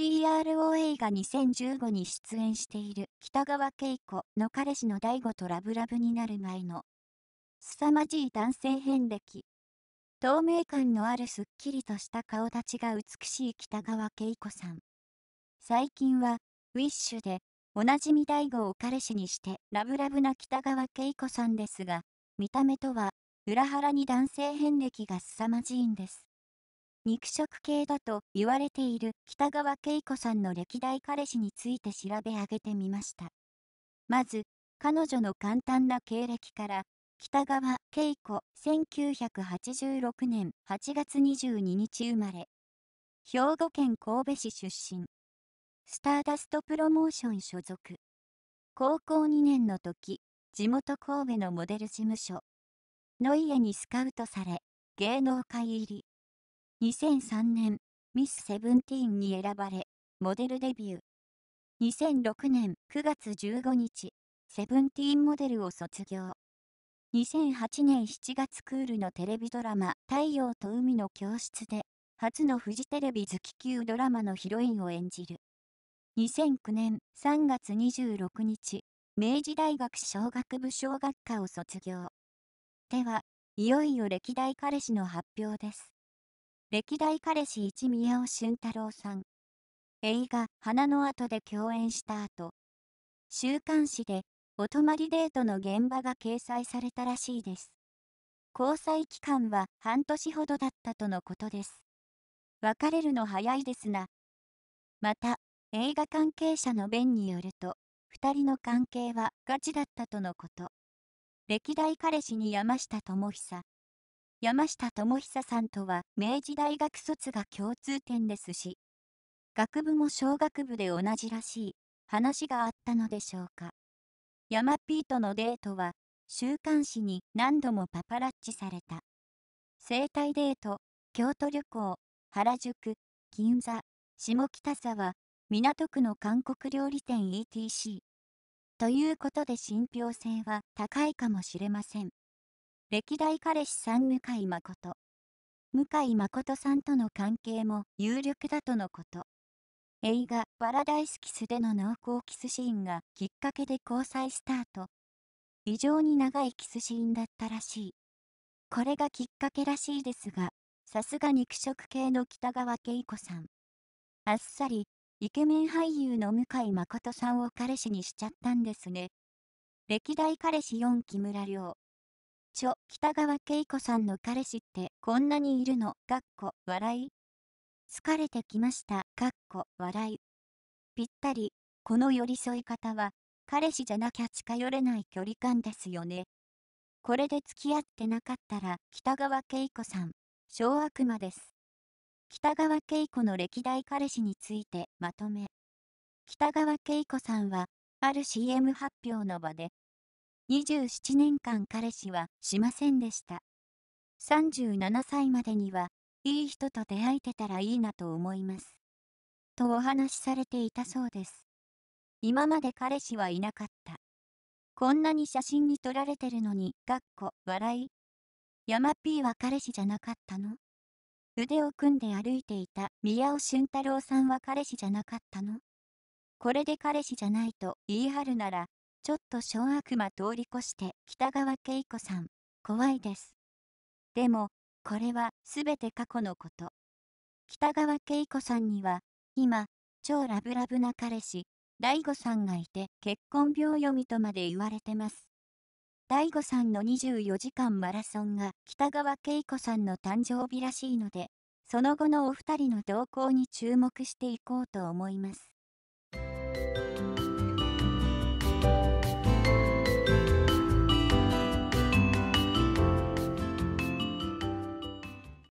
HEROA が2015に出演している北川景子の彼氏の大悟とラブラブになる前の凄まじい男性遍歴透明感のあるすっきりとした顔立ちが美しい北川景子さん最近はウィッシュでおなじみ大悟を彼氏にしてラブラブな北川景子さんですが、見た目とは裏腹に男性遍歴が凄まじいんです。肉食系だと言われている北川景子さんの歴代彼氏について調べ上げてみました。まず、彼女の簡単な経歴から、北川景子1986年8月22日生まれ、兵庫県神戸市出身。スターダストプロモーション所属。高校2年の時、地元神戸のモデル事務所の家にスカウトされ、芸能界入り。2003年、ミスセブンティーンに選ばれ、モデルデビュー。2006年9月15日、セブンティーンモデルを卒業。2008年7月クールのテレビドラマ「太陽と海の教室」で初のフジテレビ好き級ドラマのヒロインを演じる2009年3月26日、明治大学小学部小学科を卒業。では、いよいよ歴代彼氏の発表です。歴代彼氏一宮尾俊太郎さん。映画、花の後で共演した後、週刊誌で、お泊まりデートの現場が掲載されたらしいです。交際期間は半年ほどだったとのことです。別れるの早いですな。また、映画関係者の弁によると、2人の関係はガチだったとのこと。歴代彼氏に山下智久。山下智久さんとは明治大学卒が共通点ですし、学部も小学部で同じらしい話があったのでしょうか。山 P とのデートは週刊誌に何度もパパラッチされた。生態デート、京都旅行、原宿、銀座、下北沢、港区の韓国料理店 ETC。ということで信憑性は高いかもしれません。歴代彼氏さん向井誠。向井誠さんとの関係も有力だとのこと。映画「パラダイスキス」での濃厚キスシーンがきっかけで交際スタート。異常に長いキスシーンだったらしい。これがきっかけらしいですが、さすが肉食系の北川景子さん。あっさりイケメン俳優の向井誠さんを彼氏にしちゃったんですね。歴代彼氏4木村良。著、北川景子さんの彼氏ってこんなにいるの、かっこ、笑い。疲れてきました、かっこ、笑い。ぴったり、この寄り添い方は、彼氏じゃなきゃ近寄れない距離感ですよね。これで付き合ってなかったら、北川景子さん、小悪魔です。北川景子の歴代彼氏についてまとめ。北川景子さんは、ある CM 発表の場で、27年間彼氏はしませんでした。37歳までには、いい人と出会えてたらいいなと思います。とお話しされていたそうです。今まで彼氏はいなかった。こんなに写真に撮られてるのに、かっこ、笑い。山 P は彼氏じゃなかったの腕を組んで歩いていた宮尾俊太郎さんは彼氏じゃなかったのこれで彼氏じゃないと言い張るなら、ちょっと小悪魔通り越して北川景子さん、怖いです。でも、これはすべて過去のこと。北川景子さんには、今、超ラブラブな彼氏、大悟さんがいて結婚病読みとまで言われてます。大悟さんの24時間マラソンが北川景子さんの誕生日らしいので、その後のお二人の動向に注目していこうと思います。